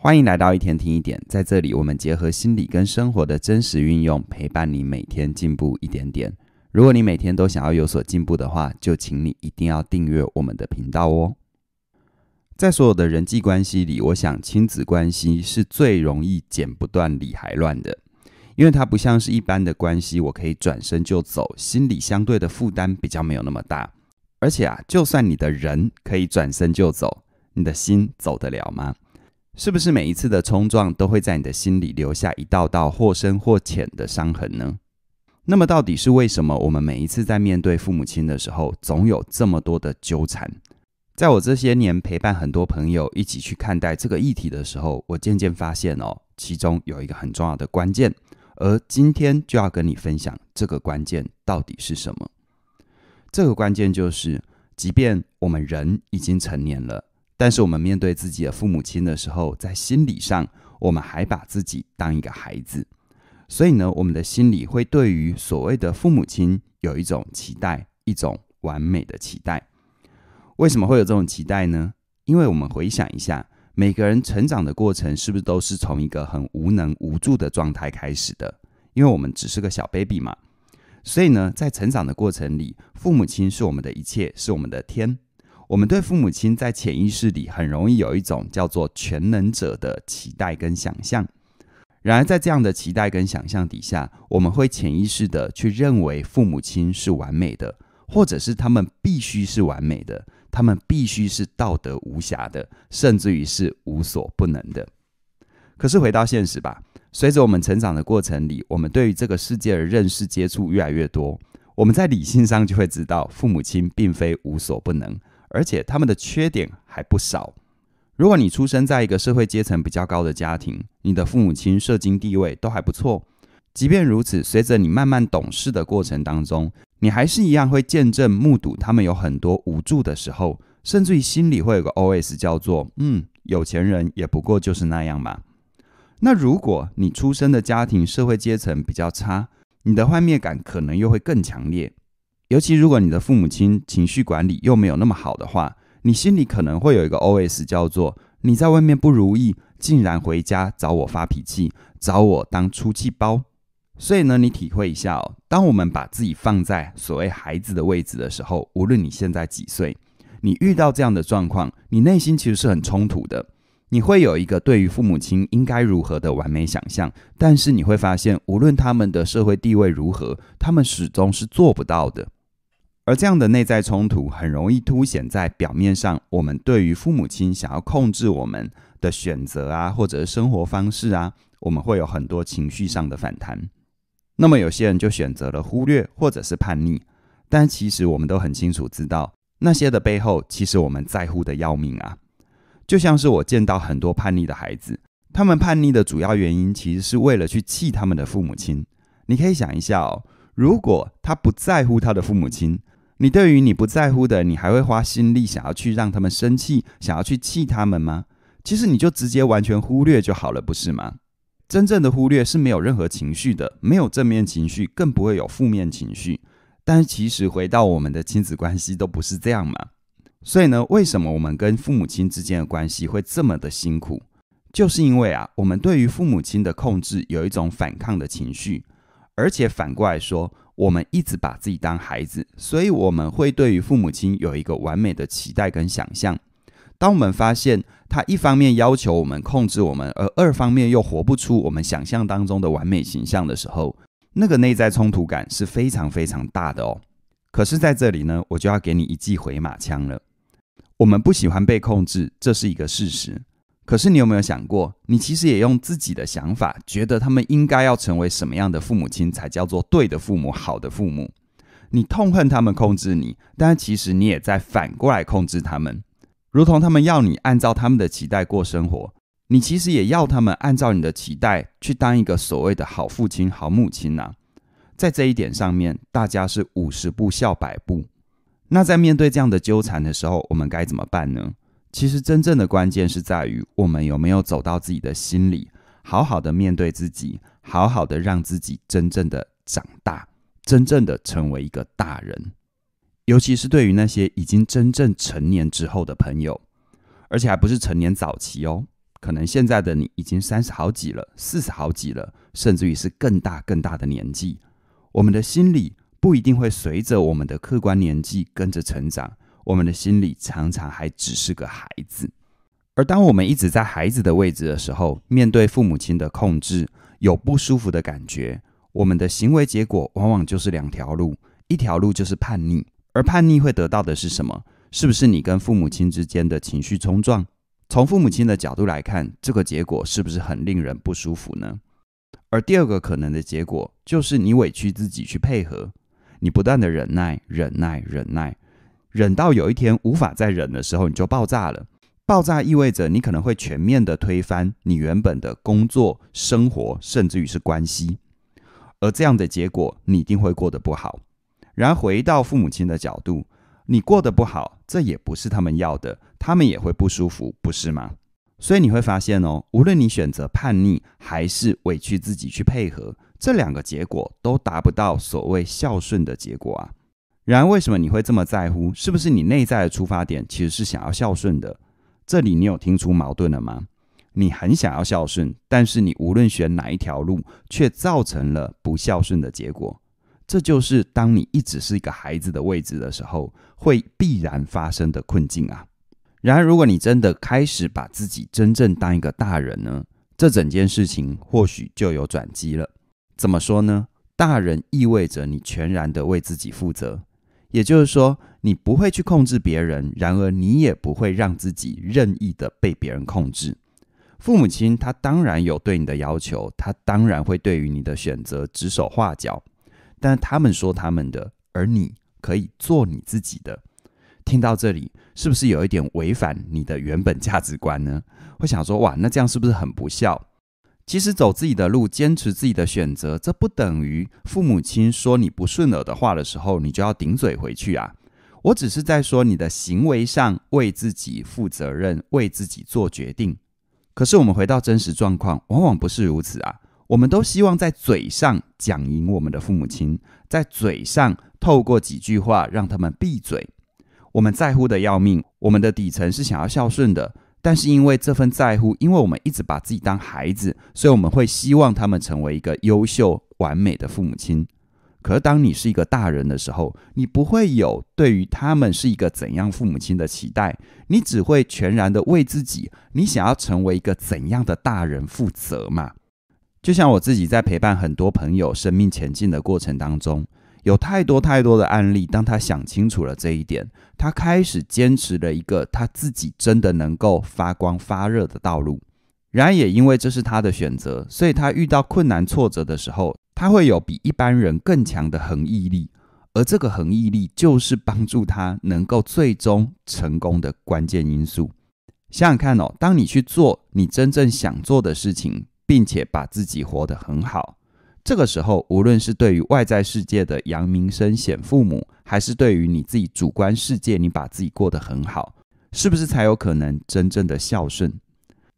欢迎来到一天听一点，在这里我们结合心理跟生活的真实运用，陪伴你每天进步一点点。如果你每天都想要有所进步的话，就请你一定要订阅我们的频道哦。在所有的人际关系里，我想亲子关系是最容易剪不断理还乱的，因为它不像是一般的关系，我可以转身就走，心理相对的负担比较没有那么大。而且啊，就算你的人可以转身就走，你的心走得了吗？是不是每一次的冲撞都会在你的心里留下一道道或深或浅的伤痕呢？那么到底是为什么我们每一次在面对父母亲的时候总有这么多的纠缠？在我这些年陪伴很多朋友一起去看待这个议题的时候，我渐渐发现哦，其中有一个很重要的关键，而今天就要跟你分享这个关键到底是什么。这个关键就是，即便我们人已经成年了。但是我们面对自己的父母亲的时候，在心理上，我们还把自己当一个孩子，所以呢，我们的心理会对于所谓的父母亲有一种期待，一种完美的期待。为什么会有这种期待呢？因为我们回想一下，每个人成长的过程是不是都是从一个很无能无助的状态开始的？因为我们只是个小 baby 嘛，所以呢，在成长的过程里，父母亲是我们的一切，是我们的天。我们对父母亲在潜意识里很容易有一种叫做全能者的期待跟想象。然而，在这样的期待跟想象底下，我们会潜意识的去认为父母亲是完美的，或者是他们必须是完美的，他们必须是道德无瑕的，甚至于是无所不能的。可是回到现实吧，随着我们成长的过程里，我们对于这个世界的认识接触越来越多，我们在理性上就会知道父母亲并非无所不能。而且他们的缺点还不少。如果你出生在一个社会阶层比较高的家庭，你的父母亲社经地位都还不错，即便如此，随着你慢慢懂事的过程当中，你还是一样会见证目睹他们有很多无助的时候，甚至于心里会有个 O S 叫做“嗯，有钱人也不过就是那样嘛”。那如果你出生的家庭社会阶层比较差，你的幻灭感可能又会更强烈。尤其如果你的父母亲情绪管理又没有那么好的话，你心里可能会有一个 O S 叫做：“你在外面不如意，竟然回家找我发脾气，找我当出气包。”所以呢，你体会一下哦。当我们把自己放在所谓孩子的位置的时候，无论你现在几岁，你遇到这样的状况，你内心其实是很冲突的。你会有一个对于父母亲应该如何的完美想象，但是你会发现，无论他们的社会地位如何，他们始终是做不到的。而这样的内在冲突很容易凸显在表面上，我们对于父母亲想要控制我们的选择啊，或者生活方式啊，我们会有很多情绪上的反弹。那么有些人就选择了忽略或者是叛逆，但其实我们都很清楚知道，那些的背后其实我们在乎的要命啊。就像是我见到很多叛逆的孩子，他们叛逆的主要原因其实是为了去气他们的父母亲。你可以想一下哦，如果他不在乎他的父母亲，你对于你不在乎的，你还会花心力想要去让他们生气，想要去气他们吗？其实你就直接完全忽略就好了，不是吗？真正的忽略是没有任何情绪的，没有正面情绪，更不会有负面情绪。但是其实回到我们的亲子关系都不是这样吗？所以呢，为什么我们跟父母亲之间的关系会这么的辛苦？就是因为啊，我们对于父母亲的控制有一种反抗的情绪，而且反过来说。我们一直把自己当孩子，所以我们会对于父母亲有一个完美的期待跟想象。当我们发现他一方面要求我们控制我们，而二方面又活不出我们想象当中的完美形象的时候，那个内在冲突感是非常非常大的哦。可是，在这里呢，我就要给你一记回马枪了。我们不喜欢被控制，这是一个事实。可是你有没有想过，你其实也用自己的想法，觉得他们应该要成为什么样的父母亲，才叫做对的父母、好的父母？你痛恨他们控制你，但其实你也在反过来控制他们，如同他们要你按照他们的期待过生活，你其实也要他们按照你的期待去当一个所谓的好父亲、好母亲呐，在这一点上面，大家是五十步笑百步。那在面对这样的纠缠的时候，我们该怎么办呢？其实，真正的关键是在于我们有没有走到自己的心里，好好的面对自己，好好的让自己真正的长大，真正的成为一个大人。尤其是对于那些已经真正成年之后的朋友，而且还不是成年早期哦，可能现在的你已经三十好几了，四十好几了，甚至于是更大更大的年纪，我们的心理不一定会随着我们的客观年纪跟着成长。我们的心里常常还只是个孩子，而当我们一直在孩子的位置的时候，面对父母亲的控制，有不舒服的感觉，我们的行为结果往往就是两条路：一条路就是叛逆，而叛逆会得到的是什么？是不是你跟父母亲之间的情绪冲撞？从父母亲的角度来看，这个结果是不是很令人不舒服呢？而第二个可能的结果就是你委屈自己去配合，你不断的忍耐、忍耐、忍耐。忍到有一天无法再忍的时候，你就爆炸了。爆炸意味着你可能会全面的推翻你原本的工作、生活，甚至于是关系。而这样的结果，你一定会过得不好。然而回到父母亲的角度，你过得不好，这也不是他们要的，他们也会不舒服，不是吗？所以你会发现哦，无论你选择叛逆还是委屈自己去配合，这两个结果都达不到所谓孝顺的结果啊。然而，为什么你会这么在乎？是不是你内在的出发点其实是想要孝顺的？这里你有听出矛盾了吗？你很想要孝顺，但是你无论选哪一条路，却造成了不孝顺的结果。这就是当你一直是一个孩子的位置的时候，会必然发生的困境啊！然而，如果你真的开始把自己真正当一个大人呢？这整件事情或许就有转机了。怎么说呢？大人意味着你全然的为自己负责。也就是说，你不会去控制别人，然而你也不会让自己任意的被别人控制。父母亲他当然有对你的要求，他当然会对于你的选择指手画脚，但他们说他们的，而你可以做你自己的。听到这里，是不是有一点违反你的原本价值观呢？会想说，哇，那这样是不是很不孝？其实走自己的路，坚持自己的选择，这不等于父母亲说你不顺耳的话的时候，你就要顶嘴回去啊。我只是在说你的行为上为自己负责任，为自己做决定。可是我们回到真实状况，往往不是如此啊。我们都希望在嘴上讲赢我们的父母亲，在嘴上透过几句话让他们闭嘴。我们在乎的要命，我们的底层是想要孝顺的。但是因为这份在乎，因为我们一直把自己当孩子，所以我们会希望他们成为一个优秀完美的父母亲。可是当你是一个大人的时候，你不会有对于他们是一个怎样父母亲的期待，你只会全然的为自己，你想要成为一个怎样的大人负责嘛？就像我自己在陪伴很多朋友生命前进的过程当中。有太多太多的案例，当他想清楚了这一点，他开始坚持了一个他自己真的能够发光发热的道路。然而，也因为这是他的选择，所以他遇到困难挫折的时候，他会有比一般人更强的恒毅力。而这个恒毅力就是帮助他能够最终成功的关键因素。想想看哦，当你去做你真正想做的事情，并且把自己活得很好。这个时候，无论是对于外在世界的阳明生显父母，还是对于你自己主观世界，你把自己过得很好，是不是才有可能真正的孝顺？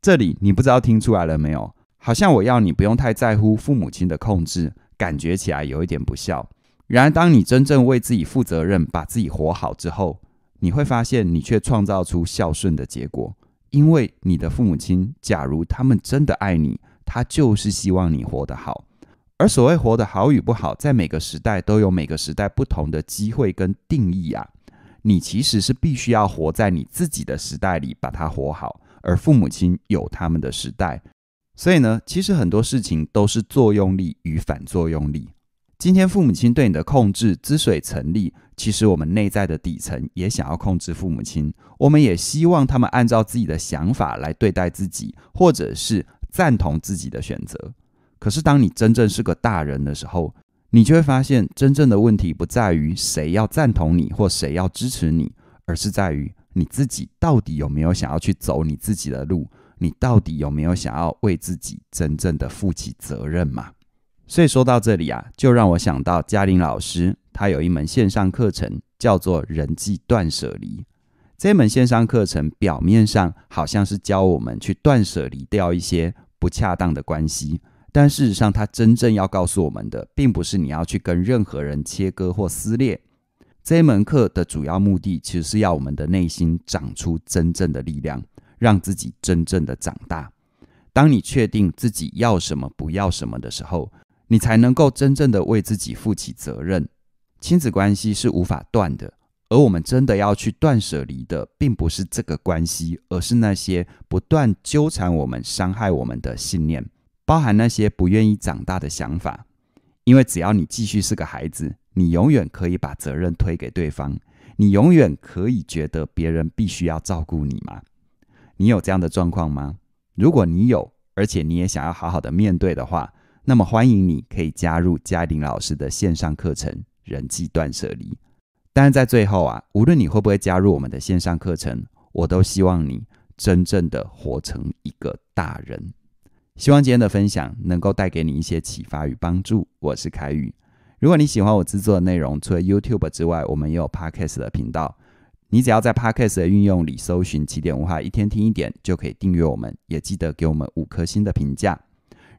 这里你不知道听出来了没有？好像我要你不用太在乎父母亲的控制，感觉起来有一点不孝。然而，当你真正为自己负责任，把自己活好之后，你会发现你却创造出孝顺的结果。因为你的父母亲，假如他们真的爱你，他就是希望你活得好。而所谓活得好与不好，在每个时代都有每个时代不同的机会跟定义啊。你其实是必须要活在你自己的时代里，把它活好。而父母亲有他们的时代，所以呢，其实很多事情都是作用力与反作用力。今天父母亲对你的控制之所以成立，其实我们内在的底层也想要控制父母亲，我们也希望他们按照自己的想法来对待自己，或者是赞同自己的选择。可是，当你真正是个大人的时候，你就会发现，真正的问题不在于谁要赞同你或谁要支持你，而是在于你自己到底有没有想要去走你自己的路，你到底有没有想要为自己真正的负起责任嘛？所以说到这里啊，就让我想到嘉玲老师，她有一门线上课程叫做《人际断舍离》。这门线上课程表面上好像是教我们去断舍离掉一些不恰当的关系。但事实上，他真正要告诉我们的，并不是你要去跟任何人切割或撕裂。这门课的主要目的，其实是要我们的内心长出真正的力量，让自己真正的长大。当你确定自己要什么、不要什么的时候，你才能够真正的为自己负起责任。亲子关系是无法断的，而我们真的要去断舍离的，并不是这个关系，而是那些不断纠缠我们、伤害我们的信念。包含那些不愿意长大的想法，因为只要你继续是个孩子，你永远可以把责任推给对方，你永远可以觉得别人必须要照顾你吗？你有这样的状况吗？如果你有，而且你也想要好好的面对的话，那么欢迎你可以加入嘉玲老师的线上课程《人际断舍离》。但是在最后啊，无论你会不会加入我们的线上课程，我都希望你真正的活成一个大人。希望今天的分享能够带给你一些启发与帮助。我是凯宇。如果你喜欢我制作的内容，除了 YouTube 之外，我们也有 Podcast 的频道。你只要在 Podcast 的运用里搜寻“起点文化”，一天听一点就可以订阅。我们也记得给我们五颗星的评价。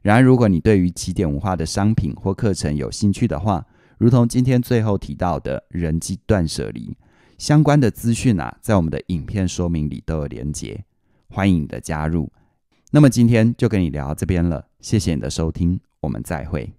然而，如果你对于起点文化的商品或课程有兴趣的话，如同今天最后提到的人机断舍离相关的资讯啊，在我们的影片说明里都有连结，欢迎你的加入。那么今天就跟你聊到这边了，谢谢你的收听，我们再会。